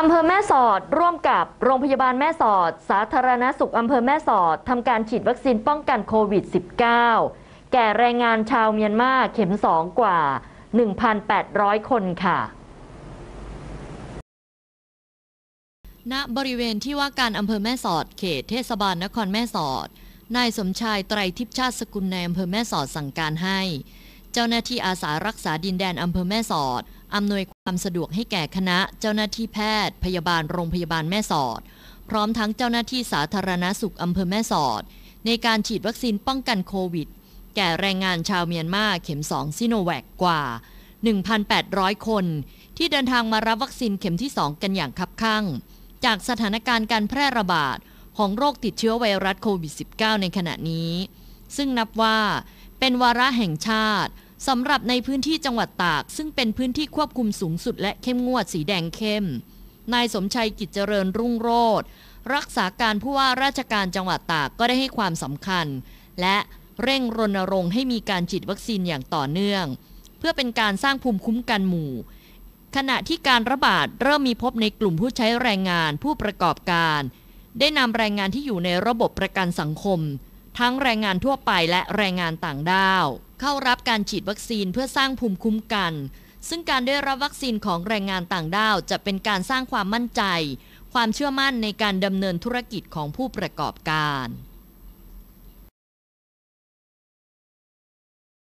อำเภอแม่สอดร่วมกับโรงพยาบาลแม่สอดสาธารณสุขอำเภอแม่สอดทำการฉีดวัคซีนป้องกันโควิด -19 แก่แรงงานชาวเมียนมาเข็ม2 กว่า 1,800 คนค่ะ ณบริเวณที่ว่าการอำเภอแม่สอดเขตเทศบาลนครแม่สอดนายสมชายไตรทิพชาติสกุลในอำเภอแม่สอดสั่งการให้ เจ้าหน้าที่อาสารักษาดินแดนอำเภอแม่สอดอำนวยความสะดวกให้แก่คณะเจ้าหน้าที่แพทย์พยาบาลโรงพยาบาลแม่สอด พร้อมทั้งเจ้าหน้าที่สาธารณสุขอำเภอแม่สอด ในการฉีดวัคซีนป้องกันโควิด แก่แรงงานชาวเมียนมาเข็ม 2 ซิโนแวคกว่า 1,800 คน ที่เดินทางมารับวัคซีนเข็มที่ 2 กันอย่างคับคั่งจากสถานการณ์การแพร่ระบาด ของโรคติดเชื้อไวรัสโควิด -19 ในขณะนี้ ซึ่งนับว่าเป็นวาระแห่งชาติสำหรับในพื้นที่จังหวัดตากซึ่งเป็นพื้นที่ควบคุมสูงสุดและเข้มงวดสีแดงเข้ม นายสมชัยกิจเจริญรุ่งโรธรักษาการผู้ว่าราชการจังหวัดตากก็ได้ให้ความสำคัญ และเร่งรณรงค์ให้มีการฉีดวัคซีนอย่างต่อเนื่อง เพื่อเป็นการสร้างภูมิคุ้มกันหมู่ ขณะที่การระบาดเริ่มมีพบในกลุ่มผู้ใช้แรงงานผู้ประกอบการ ได้นำแรงงานที่อยู่ในระบบประกันสังคมทั้งแรงงานทั่วไปและแรงงานต่างด้าวเข้ารับการฉีดวัคซีนเพื่อสร้างภูมิคุ้มกัน ซึ่งการได้รับวัคซีนของแรงงานต่างด้าวจะเป็นการสร้างความมั่นใจ ความเชื่อมั่นในการดำเนินธุรกิจของผู้ประกอบการ